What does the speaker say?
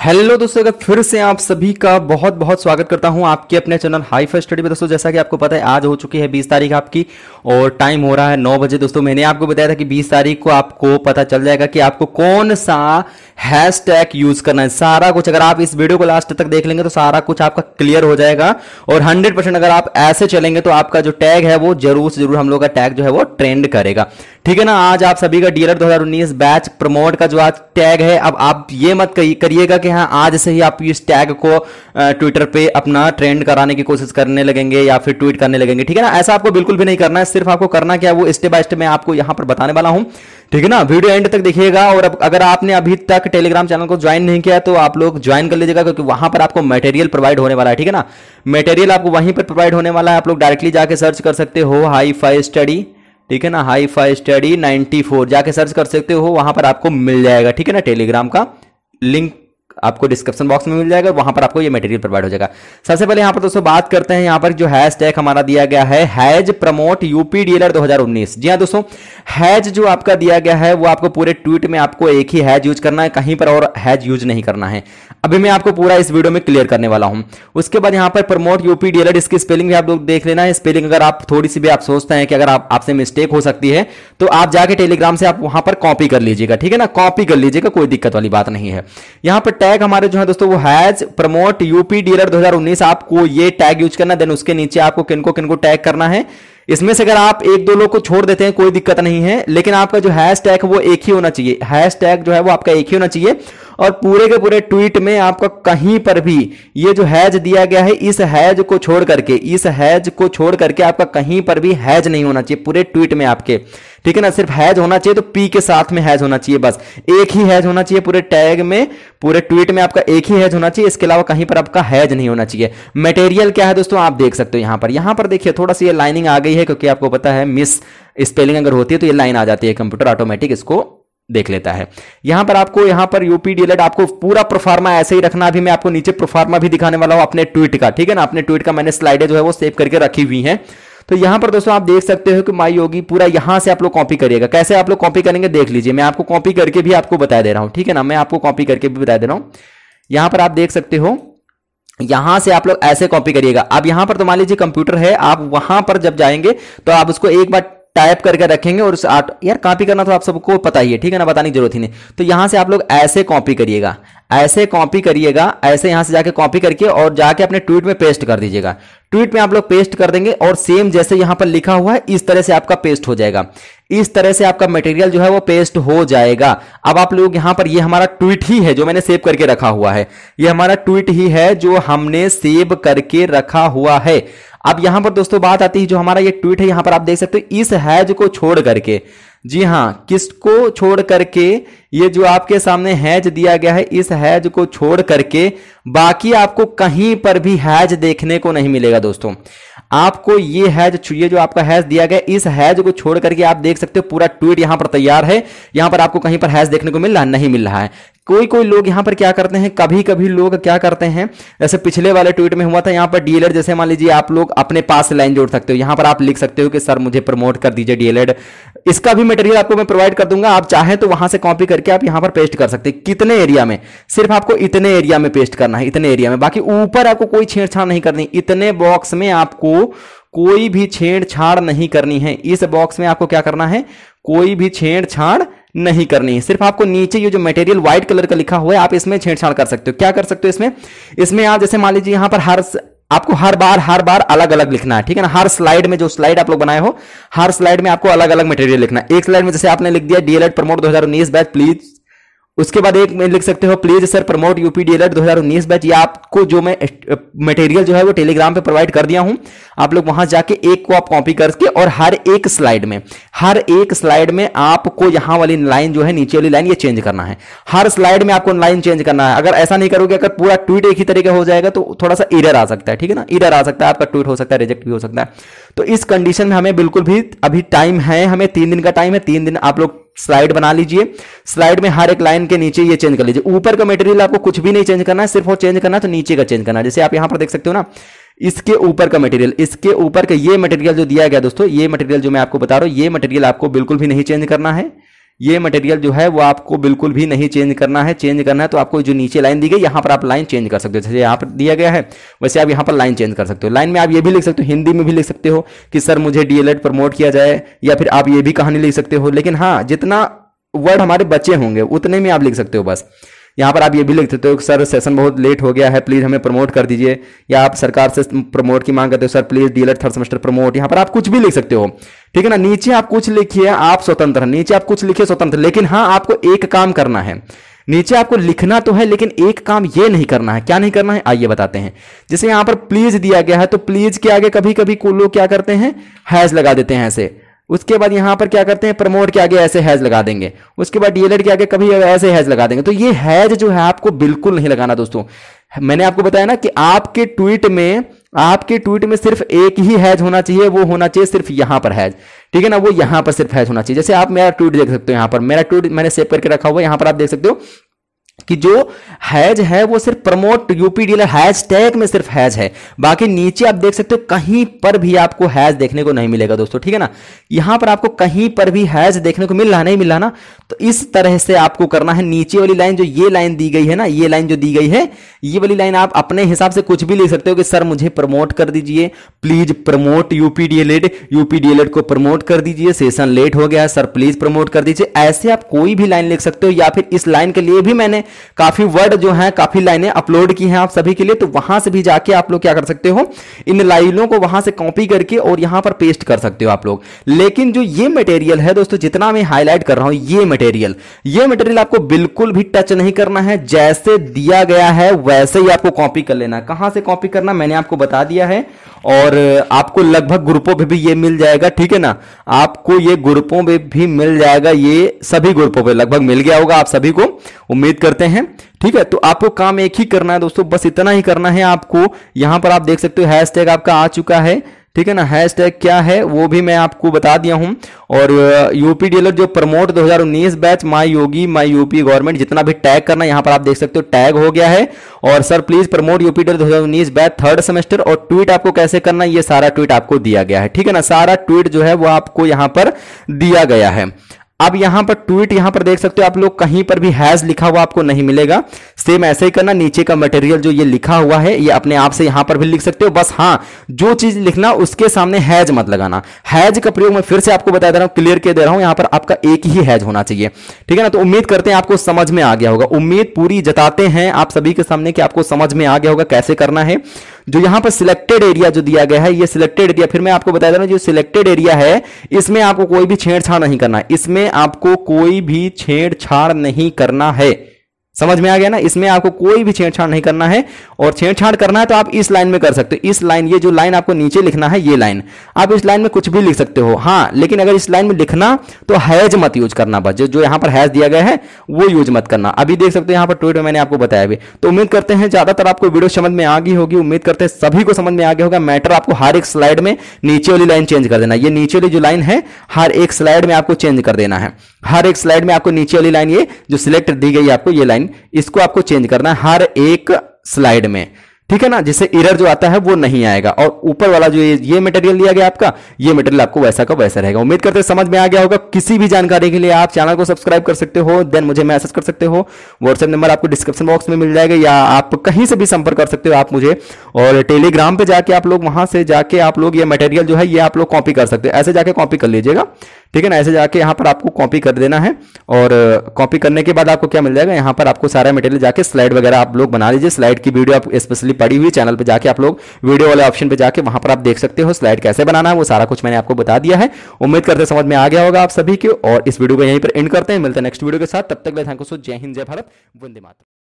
hello दोस्तों अगर फिर से आप सभी का बहुत बहुत स्वागत करता हूं आपके अपने चैनल हाई फर्स्ट स्टडी में दोस्तों जैसा कि आपको पता है आज हो चुकी है 20 तारीख आपकी और टाइम हो रहा है नौ बजे दोस्तों मैंने आपको बताया था कि 20 तारीख को आपको पता चल जाएगा कि आपको कौन सा हैशटैग यूज करना है सारा कुछ अगर आप इस वीडियो को लास्ट तक देख लेंगे तो सारा कुछ आपका क्लियर हो जाएगा और हंड्रेड अगर आप ऐसे चलेंगे तो आपका जो टैग है वो जरूर से जरूर हम लोग का टैग जो है वो ट्रेंड करेगा ठीक है ना आज आप सभी का डीएलएड 2019 बैच प्रमोट का जो आज टैग है अब आप ये मत करिएगा कि हाँ आज से ही आप इस टैग को ट्विटर पे अपना ट्रेंड कराने की कोशिश करने लगेंगे या फिर ट्वीट करने लगेंगे ठीक है ना ऐसा आपको बिल्कुल भी नहीं करना है सिर्फ आपको करना क्या वो स्टेप बाय स्टेप मैं आपको यहां पर बताने वाला हूं ठीक है ना वीडियो एंड तक देखिएगा और अब अगर आपने अभी तक टेलीग्राम चैनल को ज्वाइन नहीं किया तो आप लोग ज्वाइन कर लीजिएगा क्योंकि वहां पर आपको मटेरियल प्रोवाइड होने वाला है ठीक है ना मटेरियल आपको वहीं पर प्रोवाइड होने वाला है आप लोग डायरेक्टली जाके सर्च कर सकते हो हाई फाई स्टडी ठीक है ना हाई फाई स्टडी 94 जाके सर्च कर सकते हो वहां पर आपको मिल जाएगा ठीक है ना टेलीग्राम का लिंक आपको डिस्क्रिप्शन बॉक्स में मिल जाएगा वहां पर आपको ये मटेरियल प्रोवाइड हो जाएगा सबसे पहले यहाँ पर दोस्तों बात करते हैं यहाँ पर जो हैश टैग हमारा दिया गया है हैज प्रमोट यूपी डीलर 2019 जी हाँ दोस्तों हैज जो आपका दिया गया है वो आपको पूरे ट्वीट में आपको एक ही हैज यूज करना है कहीं पर और हैज यूज नहीं करना है अभी मैं आपको पूरा इस वीडियो में क्लियर करने वाला हूं उसके बाद यहां पर प्रमोट यूपी डीलर इसकी स्पेलिंग भी आप लोग देख लेना है स्पेलिंग अगर आप थोड़ी सी भी आप सोचते हैं कि अगर आप आपसे मिस्टेक हो सकती है तो आप जाके टेलीग्राम से आप वहां पर कॉपी कर लीजिएगा ठीक है ना कॉपी कर लीजिएगा कोई दिक्कत वाली बात नहीं है यहां पर टैग टैग हमारे जो है दोस्तों वो हैज प्रमोट यूपी डीलर 2019 आपको ये टैग यूज करना देन उसके नीचे आपको किनको किनको टैग करना है इसमें से अगर आप एक दो लोग को छोड़ देते हैं कोई दिक्कत नहीं है लेकिन आपका जो हैश टैग वो एक ही होना चाहिए हैश टैग जो है वो आपका एक ही होना चाहिए और पूरे के पूरे ट्वीट में आपका कहीं पर भी ये जो हैज दिया गया है इस हैज को छोड़ करके इस हैज को छोड़ करके आपका कहीं पर भी हैज नहीं होना चाहिए पूरे ट्वीट में आपके ठीक है ना सिर्फ हैज होना चाहिए तो पी के साथ में हैज होना चाहिए बस एक ही हैज होना चाहिए पूरे टैग में पूरे ट्वीट में आपका एक ही हैज होना चाहिए इसके अलावा कहीं पर आपका हैज नहीं होना चाहिए मटेरियल क्या है दोस्तों आप देख सकते हो यहां पर यहां पर देखिए थोड़ा सा ये लाइनिंग आ गई है क्योंकि आपको पता है मिस स्पेलिंग अगर होती है तो ये लाइन आ जाती है कंप्यूटर ऑटोमेटिक इसको देख लेता है यहां पर आपको यहां पर यूपी डीएलएड आपको पूरा प्रोफार्मा ऐसे ही रखना अभी मैं आपको नीचे प्रोफार्मा भी दिखाने वाला हूं अपने ट्वीट का ठीक है ना अपने ट्वीट का मैंने स्लाइड जो है वो सेव करके रखी हुई है तो यहां पर दोस्तों आप देख सकते हो कि माई योगी पूरा यहां से आप लोग कॉपी करिएगा कैसे आप लोग कॉपी करेंगे देख लीजिए मैं आपको कॉपी करके भी आपको बता दे रहा हूं ठीक है ना मैं आपको कॉपी करके भी बता दे रहा हूं यहां पर आप देख सकते हो यहां से आप लोग ऐसे कॉपी करिएगा अब यहां पर तो मान लीजिए कंप्यूटर है आप वहां पर जब जाएंगे तो आप उसको एक बार टाइप करके रखेंगे और उस आर्ट यार कॉपी करना तो आप सबको पता ही है ठीक है ना बताने की जरूरत ही नहीं तो यहाँ से आप लोग ऐसे कॉपी करिएगा ऐसे कॉपी करिएगा ऐसे यहाँ से जाके कॉपी करके और जाके अपने ट्वीट में पेस्ट कर दीजिएगा ट्वीट में आप लोग पेस्ट कर देंगे और सेम जैसे यहाँ पर लिखा हुआ है इस तरह से आपका पेस्ट हो जाएगा इस तरह से आपका मटेरियल जो है वो पेस्ट हो जाएगा अब आप लोग यहाँ पर ये हमारा ट्वीट ही है जो मैंने सेव करके रखा हुआ है ये हमारा ट्वीट ही है जो हमने सेव करके रखा हुआ है अब यहां पर दोस्तों बात आती है जो हमारा ये ट्वीट है यहां पर आप देख सकते हो इस हैज को छोड़ करके जी हाँ किसको छोड़ करके ये जो आपके सामने हैज दिया गया है इस हैज को छोड़ करके बाकी आपको कहीं पर भी हैज देखने को नहीं मिलेगा दोस्तों आपको ये हैज ये जो आपका हैज दिया गया इस हैज को छोड़ करके आप देख सकते हो पूरा ट्वीट यहां पर तैयार है यहां पर आपको कहीं पर हैज देखने को मिल रहा नहीं मिल रहा है कोई कोई लोग यहां पर क्या करते हैं कभी कभी लोग क्या करते हैं जैसे पिछले वाले ट्वीट में हुआ था यहां पर डीएलएड जैसे मान लीजिए आप लोग अपने पास लाइन जोड़ सकते हो यहां पर आप लिख सकते हो कि सर मुझे प्रमोट कर दीजिए डीएलएड इसका भी मटेरियल आपको मैं प्रोवाइड कर दूंगा आप चाहें तो वहां से कॉपी करके आप यहां पर पेस्ट कर सकते कितने एरिया में सिर्फ आपको इतने एरिया में पेस्ट करना है इतने एरिया में बाकी ऊपर आपको कोई छेड़छाड़ नहीं करनी इतने बॉक्स में आपको कोई भी छेड़छाड़ नहीं करनी है इस बॉक्स में आपको क्या करना है कोई भी छेड़छाड़ नहीं करनी है सिर्फ आपको नीचे ये जो मटेरियल व्हाइट कलर का लिखा हुआ है आप इसमें छेड़छाड़ कर सकते हो क्या कर सकते हो इसमें इसमें आप जैसे मान लीजिए यहां पर हर आपको हर बार हर बार अलग अलग लिखना है ठीक है ना हर स्लाइड में जो स्लाइड आप लोग बनाए हो हर स्लाइड में आपको अलग अलग मटेरियल लिखना है एक स्लाइड में जैसे आपने लिख दिया डीएलएड प्रमोट e उन्नीस बैच प्लीज उसके बाद एक में लिख सकते हो please sir promote UP DElEd दो बैच ये आपको जो मैं मटेरियल जो है वो टेलीग्राम पे प्रोवाइड कर दिया हूं आप लोग वहां जाके एक को आप कॉपी करके और हर एक स्लाइड में हर एक स्लाइड में आपको यहां वाली लाइन जो है नीचे वाली लाइन ये चेंज करना है हर स्लाइड में आपको लाइन चेंज करना है अगर ऐसा नहीं करोगे अगर पूरा ट्वीट एक ही तरीके हो जाएगा तो थोड़ा सा इरर आ सकता है ठीक है ना इरर आ सकता है आपका ट्वीट हो सकता है रिजेक्ट भी हो सकता है तो इस कंडीशन में हमें बिल्कुल भी अभी टाइम है हमें तीन दिन का टाइम है तीन दिन आप लोग स्लाइड बना लीजिए स्लाइड में हर एक लाइन के नीचे ये चेंज कर लीजिए ऊपर का मटेरियल आपको कुछ भी नहीं चेंज करना है सिर्फ और चेंज करना है तो नीचे का चेंज करना है जैसे आप यहां पर देख सकते हो ना इसके ऊपर का मटेरियल इसके ऊपर का ये मटेरियल जो दिया गया दोस्तों ये मटेरियल जो मैं आपको बता रहा हूँ ये मटेरियल आपको बिल्कुल भी नहीं चेंज करना है ये मटेरियल जो है वो आपको बिल्कुल भी नहीं चेंज करना है चेंज करना है तो आपको जो नीचे लाइन दी गई यहाँ पर आप लाइन चेंज कर सकते हो जैसे यहाँ पर दिया गया है वैसे आप यहाँ पर लाइन चेंज कर सकते हो लाइन में आप ये भी लिख सकते हो हिंदी में भी लिख सकते हो कि सर मुझे डीएलएड प्रमोट किया जाए या फिर आप ये भी कहानी लिख सकते हो लेकिन हाँ जितना वर्ड हमारे बच्चे होंगे उतने में आप लिख सकते हो बस यहाँ पर आप ये भी लिख सकते हो सर सेशन बहुत लेट हो गया है प्लीज़ हमें प्रमोट कर दीजिए या आप सरकार से प्रमोट की मांग करते हो sir please DElEd third semester promote यहाँ पर आप कुछ भी लिख सकते हो ठीक है ना नीचे आप कुछ लिखिए आप स्वतंत्र नीचे आप कुछ लिखिए स्वतंत्र लेकिन हाँ आपको एक काम करना है नीचे आपको लिखना तो है लेकिन एक काम ये नहीं करना है क्या नहीं करना है आइए बताते हैं जैसे यहां पर प्लीज दिया गया है तो प्लीज के आगे कभी कभी को लोग क्या करते हैं हैज लगा देते हैं ऐसे उसके बाद यहां पर क्या करते हैं प्रमोट के आगे ऐसे हैज लगा देंगे उसके बाद डीएलएड के आगे कभी ऐसे हैज लगा देंगे तो ये हैज जो है आपको बिल्कुल नहीं लगाना दोस्तों मैंने आपको बताया ना कि आपके ट्वीट में आपके ट्वीट में सिर्फ एक ही हैज होना चाहिए वो होना चाहिए सिर्फ यहां पर हैज ठीक है ना वो यहां पर सिर्फ हैज होना चाहिए जैसे आप मेरा ट्वीट देख सकते हो यहां पर मेरा ट्वीट मैंने सेव करके रखा हुआ है यहां पर आप देख सकते हो कि जो हैज है वो सिर्फ promote UP DElEd hash tag में सिर्फ हैज है बाकी नीचे आप देख सकते हो कहीं पर भी आपको हैज देखने को नहीं मिलेगा दोस्तों ठीक है ना यहां पर आपको कहीं पर भी हैज देखने को मिल रहा नहीं मिल रहा ना तो इस तरह से आपको करना है नीचे वाली लाइन जो ये लाइन दी गई है ना ये लाइन जो दी गई है ये वाली लाइन आप अपने हिसाब से कुछ भी लिख सकते हो कि सर मुझे प्रमोट कर दीजिए please promote UP DElEd UP DElEd को प्रमोट कर दीजिए सेशन लेट हो गया सर प्लीज प्रमोट कर दीजिए ऐसे आप कोई भी लाइन लिख सकते हो या फिर इस लाइन के लिए भी मैंने काफी वर्ड जो है काफी लाइनें अपलोड की हैं आप सभी के लिए तो वहां से भी जाके आप लोग क्या कर सकते हो इन लाइनों को वहां से कॉपी करके और यहां पर पेस्ट कर सकते हो आप लोग लेकिन जो ये मटेरियल है दोस्तों जितना मैं हाईलाइट कर रहा हूं ये मटेरियल ये मटेरियल आपको बिल्कुल भी टच नहीं करना है जैसे दिया गया है वैसे ही आपको कॉपी कर लेना कहां से कॉपी करना मैंने आपको बता दिया है और आपको लगभग ग्रुपों पे भी ये मिल जाएगा ठीक है ना आपको ये ग्रुपों में भी मिल जाएगा ये सभी ग्रुपों पे लगभग मिल गया होगा आप सभी को उम्मीद करते हैं ठीक है तो आपको काम एक ही करना है दोस्तों बस इतना ही करना है आपको यहां पर आप देख सकते हो हैश आपका आ चुका है ठीक है ना हैशटैग क्या है वो भी मैं आपको बता दिया हूं और यूपी डीलर जो promote 2019 batch my Yogi my UP government जितना भी टैग करना यहां पर आप देख सकते हो टैग हो गया है और sir please promote UP DElEd 2019 batch third semester और ट्वीट आपको कैसे करना ये सारा ट्वीट आपको दिया गया है ठीक है ना सारा ट्वीट जो है वो आपको यहां पर दिया गया है अब यहां पर ट्वीट यहां पर देख सकते हो आप लोग कहीं पर भी हैज लिखा हुआ आपको नहीं मिलेगा सेम ऐसे ही करना नीचे का मटेरियल जो ये लिखा हुआ है ये अपने आप से यहां पर भी लिख सकते हो बस हां जो चीज लिखना उसके सामने हैज मत लगाना हैज का प्रयोग मैं फिर से आपको बता दे रहा हूं क्लियर के दे रहा हूं यहां पर आपका एक ही हैज होना चाहिए ठीक है ना तो उम्मीद करते हैं आपको समझ में आ गया होगा उम्मीद पूरी जताते हैं आप सभी के सामने कि आपको समझ में आ गया होगा कैसे करना है जो यहां पर सिलेक्टेड एरिया जो दिया गया है ये सिलेक्टेड एरिया फिर मैं आपको बता दे रहा जो सिलेक्टेड एरिया है इसमें आपको कोई भी छेड़छाड़ नहीं करना है इसमें आपको कोई भी छेड़छाड़ नहीं करना है समझ में आ गया ना इसमें आपको कोई भी छेड़छाड़ नहीं करना है और छेड़छाड़ करना है तो आप इस लाइन में कर सकते हो इस लाइन ये जो लाइन आपको नीचे लिखना है ये लाइन आप इस लाइन में कुछ भी लिख सकते हो हाँ लेकिन अगर इस लाइन में लिखना तो हैज मत यूज करना बस जो यहाँ पर हैज दिया गया है वो यूज मत करना अभी देख सकते हो यहाँ पर ट्वीट में मैंने आपको बताया भी तो उम्मीद करते हैं ज्यादातर आपको वीडियो समझ में आ गई होगी उम्मीद करते हैं सभी को समझ में आ गया होगा मैटर आपको हर एक स्लाइड में नीचे वाली लाइन चेंज कर देना ये नीचे वाली जो लाइन है हर एक स्लाइड में आपको चेंज कर देना है हर एक स्लाइड में आपको नीचे वाली लाइन ये जो सिलेक्ट दी गई आपको ये लाइन इसको आपको चेंज करना है हर एक स्लाइड में ठीक है ना जिससे इरर जो आता है वो नहीं आएगा और ऊपर वाला जो ये मटेरियल दिया गया आपका ये मटेरियल आपको वैसा का वैसा रहेगा उम्मीद करते हैं समझ में आ गया होगा किसी भी जानकारी के लिए आप चैनल को सब्सक्राइब कर सकते हो देन मुझे मैसेज कर सकते हो व्हाट्सएप नंबर आपको डिस्क्रिप्शन बॉक्स में मिल जाएगा या आप कहीं से भी संपर्क कर सकते हो आप मुझे और टेलीग्राम पर जाके आप लोग वहां से जाके आप लोग ये मटेरियल जो है ये आप लोग कॉपी कर सकते हो ऐसे जाके कॉपी कर लीजिएगा ठीक है ना ऐसे जाके यहाँ पर आपको कॉपी कर देना है और कॉपी करने के बाद आपको क्या मिल जाएगा यहाँ पर आपको सारा मटेरियल जाके स्लाइड वगैरह आप लोग बना लीजिए स्लाइड की वीडियो आप स्पेशली पड़ी हुई चैनल पर जाके आप लोग वीडियो वाले ऑप्शन पर जाके वहाँ पर आप देख सकते हो स्लाइड कैसे बनाना है वो सारा कुछ मैंने आपको बता दिया है उम्मीद करते समझ में आ गया होगा आप सभी को और इस वीडियो को यहीं पर एंड करते हैं मिलते हैं नेक्स्ट वीडियो के साथ तब तक थैंक यू सो जय हिंद जय भारत वंदे मातरम